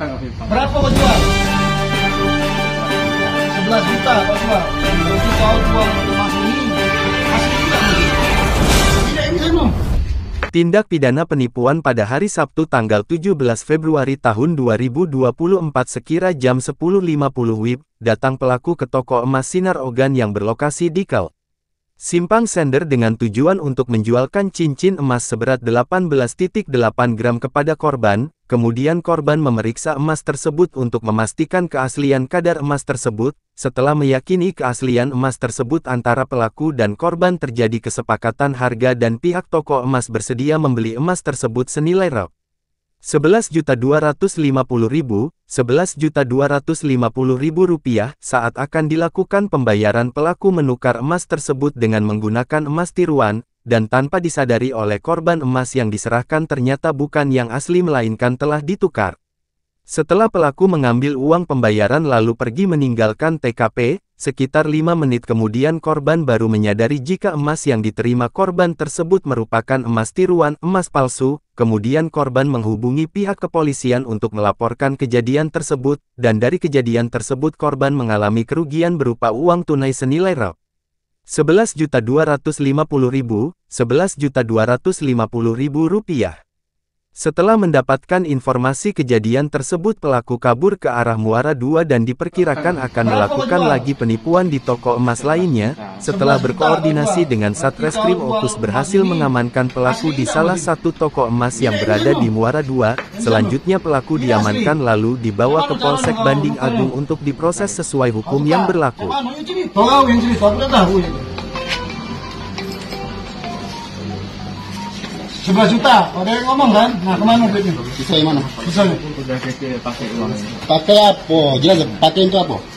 Berapa kau jual? 11 juta kau jual. Berarti kau jual untuk mas ini. Tidak anu. Tindak pidana penipuan pada hari Sabtu tanggal 17 Februari tahun 2024 sekira jam 10.50 WIB, datang pelaku ke toko emas Sinar Ogan yang berlokasi di Kel, Simpang sender dengan tujuan untuk menjualkan cincin emas seberat 18.8 gram kepada korban, kemudian korban memeriksa emas tersebut untuk memastikan keaslian kadar emas tersebut, setelah meyakini keaslian emas tersebut antara pelaku dan korban terjadi kesepakatan harga dan pihak toko emas bersedia membeli emas tersebut senilai Rp. 11.250.000, 11.250.000 rupiah saat akan dilakukan pembayaran pelaku menukar emas tersebut dengan menggunakan emas tiruan, dan tanpa disadari oleh korban emas yang diserahkan ternyata bukan yang asli melainkan telah ditukar. Setelah pelaku mengambil uang pembayaran lalu pergi meninggalkan TKP, sekitar lima menit kemudian korban baru menyadari jika emas yang diterima korban tersebut merupakan emas tiruan, emas palsu, Kemudian korban menghubungi pihak kepolisian untuk melaporkan kejadian tersebut, dan dari kejadian tersebut korban mengalami kerugian berupa uang tunai senilai Rp. 11.250.000, 11.250.000 rupiah. Setelah mendapatkan informasi kejadian tersebut pelaku kabur ke arah Muara 2 dan diperkirakan akan melakukan lagi penipuan di toko emas lainnya, setelah berkoordinasi dengan Satreskrim Opus berhasil mengamankan pelaku di salah satu toko emas yang berada di Muara 2, selanjutnya pelaku diamankan lalu dibawa ke Polsek Banding Agung untuk diproses sesuai hukum yang berlaku. Sebelas juta, ada yang ngomong kan? Nah kemana duitnya? Bisa yang mana? Bisa. Pakai uang. Pakai apa? Jelas, pakai itu apa?